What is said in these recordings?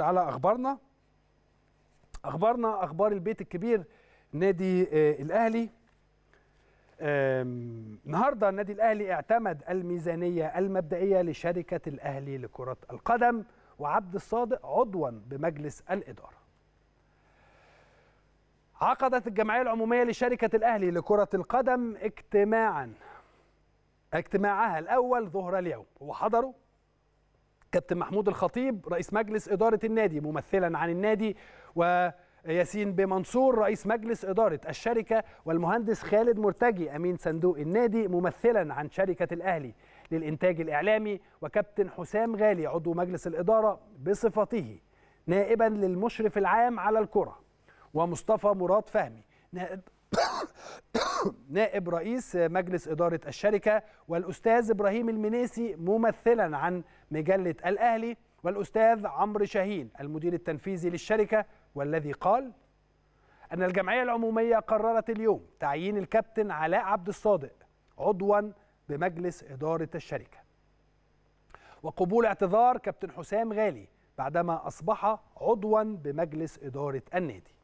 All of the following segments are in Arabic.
نخش على اخبارنا اخبارنا اخبار البيت الكبير نادي آه، الاهلي النهارده النادي الاهلي اعتمد الميزانيه المبدئيه لشركه الاهلي لكره القدم وعبد الصادق عضوا بمجلس الاداره عقدت الجمعيه العموميه لشركه الاهلي لكره القدم اجتماعا اجتماعها الاول ظهر اليوم وحضره كابتن محمود الخطيب رئيس مجلس إدارة النادي ممثلا عن النادي و ياسين بمنصور رئيس مجلس إدارة الشركة والمهندس خالد مرتجي أمين صندوق النادي ممثلا عن شركة الأهلي للإنتاج الإعلامي وكابتن حسام غالي عضو مجلس الإدارة بصفته نائبا للمشرف العام على الكرة ومصطفى مراد فهمي نائب رئيس مجلس إدارة الشركة والأستاذ إبراهيم المنيسي ممثلا عن مجلة الأهلي والأستاذ عمرو شاهين المدير التنفيذي للشركة والذي قال أن الجمعية العمومية قررت اليوم تعيين الكابتن علاء عبد الصادق عضوا بمجلس إدارة الشركة وقبول اعتذار كابتن حسام غالي بعدما أصبح عضوا بمجلس إدارة النادي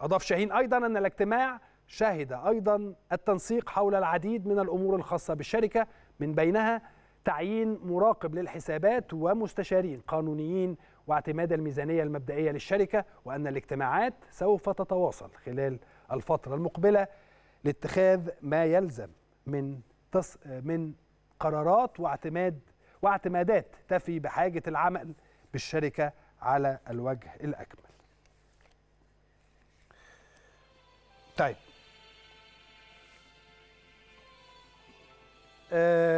أضاف شاهين أيضا أن الاجتماع شهد أيضا التنسيق حول العديد من الأمور الخاصة بالشركة من بينها تعيين مراقب للحسابات ومستشارين قانونيين واعتماد الميزانية المبدئية للشركة وأن الاجتماعات سوف تتواصل خلال الفترة المقبلة لاتخاذ ما يلزم من تص... من قرارات واعتماد واعتمادات تفي بحاجة العمل بالشركة على الوجه الأكمل. طيب 呃。